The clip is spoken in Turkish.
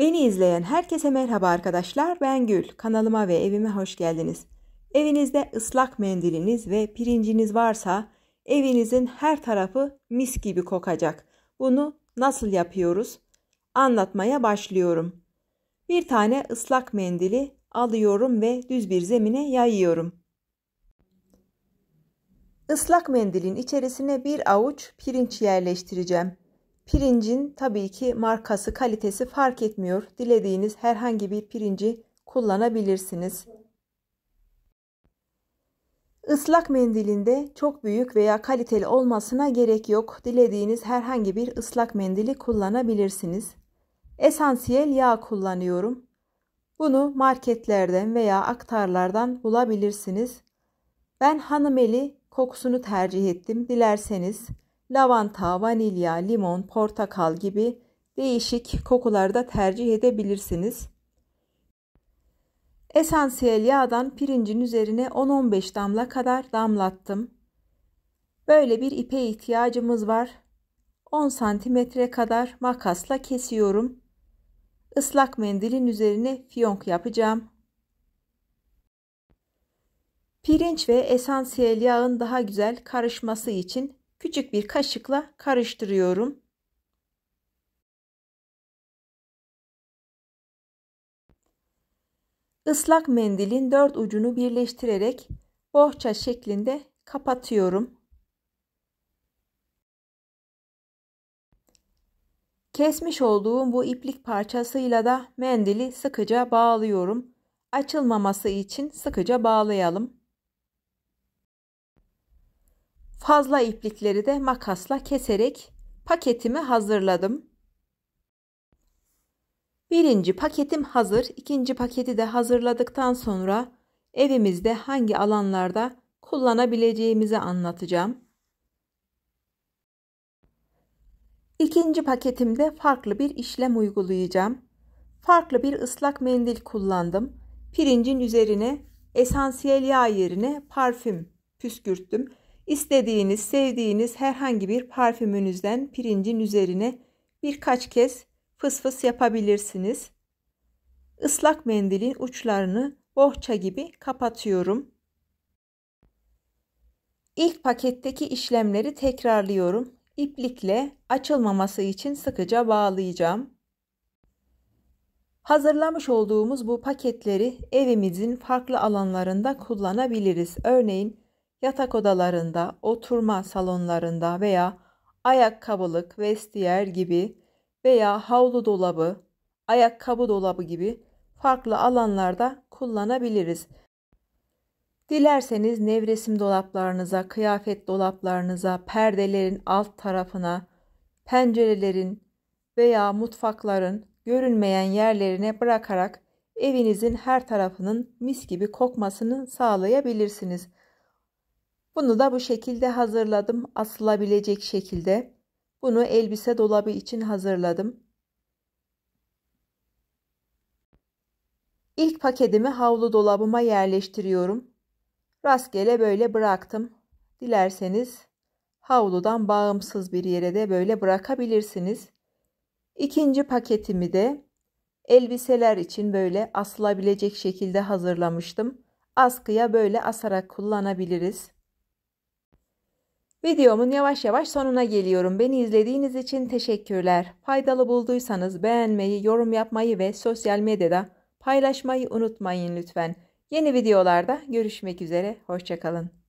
Beni izleyen herkese merhaba arkadaşlar. Ben Gül. Kanalıma ve evime hoş geldiniz. Evinizde ıslak mendiliniz ve pirinciniz varsa evinizin her tarafı mis gibi kokacak. Bunu nasıl yapıyoruz? Anlatmaya başlıyorum. Bir tane ıslak mendili alıyorum ve düz bir zemine yayıyorum. Islak mendilin içerisine bir avuç pirinç yerleştireceğim. Pirincin tabii ki markası, kalitesi fark etmiyor. Dilediğiniz herhangi bir pirinci kullanabilirsiniz. Islak mendilinde çok büyük veya kaliteli olmasına gerek yok. Dilediğiniz herhangi bir ıslak mendili kullanabilirsiniz. Esansiyel yağ kullanıyorum. Bunu marketlerden veya aktarlardan bulabilirsiniz. Ben hanımeli kokusunu tercih ettim. Dilerseniz lavanta, vanilya, limon, portakal gibi değişik kokularda tercih edebilirsiniz. Esansiyel yağdan pirincin üzerine 10-15 damla kadar damlattım. Böyle bir ipe ihtiyacımız var. 10 santimetre kadar makasla kesiyorum. Islak mendilin üzerine fiyonk yapacağım. Pirinç ve esansiyel yağın daha güzel karışması için küçük bir kaşıkla karıştırıyorum. Islak mendilin dört ucunu birleştirerek bohça şeklinde kapatıyorum. Kesmiş olduğum bu iplik parçasıyla da mendili sıkıca bağlıyorum. Açılmaması için sıkıca bağlayalım. Fazla iplikleri de makasla keserek paketimi hazırladım. Birinci paketim hazır. İkinci paketi de hazırladıktan sonra evimizde hangi alanlarda kullanabileceğimizi anlatacağım. İkinci paketimde farklı bir işlem uygulayacağım. Farklı bir ıslak mendil kullandım. Pirincin üzerine esansiyel yağ yerine parfüm püskürttüm. İstediğiniz, sevdiğiniz herhangi bir parfümünüzden pirincin üzerine birkaç kez fıs fıs yapabilirsiniz. Islak mendilin uçlarını bohça gibi kapatıyorum. İlk paketteki işlemleri tekrarlıyorum. İplikle açılmaması için sıkıca bağlayacağım. Hazırlamış olduğumuz bu paketleri evimizin farklı alanlarında kullanabiliriz. Örneğin yatak odalarında, oturma salonlarında veya ayakkabılık, vestiyer gibi veya havlu dolabı, ayakkabı dolabı gibi farklı alanlarda kullanabiliriz. Dilerseniz nevresim dolaplarınıza, kıyafet dolaplarınıza, perdelerin alt tarafına, pencerelerin veya mutfakların görünmeyen yerlerine bırakarak evinizin her tarafının mis gibi kokmasını sağlayabilirsiniz. Bunu da bu şekilde hazırladım. Asılabilecek şekilde. Bunu elbise dolabı için hazırladım. İlk paketimi havlu dolabıma yerleştiriyorum. Rastgele böyle bıraktım. Dilerseniz havludan bağımsız bir yere de böyle bırakabilirsiniz. İkinci paketimi de elbiseler için böyle asılabilecek şekilde hazırlamıştım. Askıya böyle asarak kullanabiliriz. Videomun yavaş yavaş sonuna geliyorum. Beni izlediğiniz için teşekkürler. Faydalı bulduysanız beğenmeyi, yorum yapmayı ve sosyal medyada paylaşmayı unutmayın lütfen. Yeni videolarda görüşmek üzere. Hoşçakalın.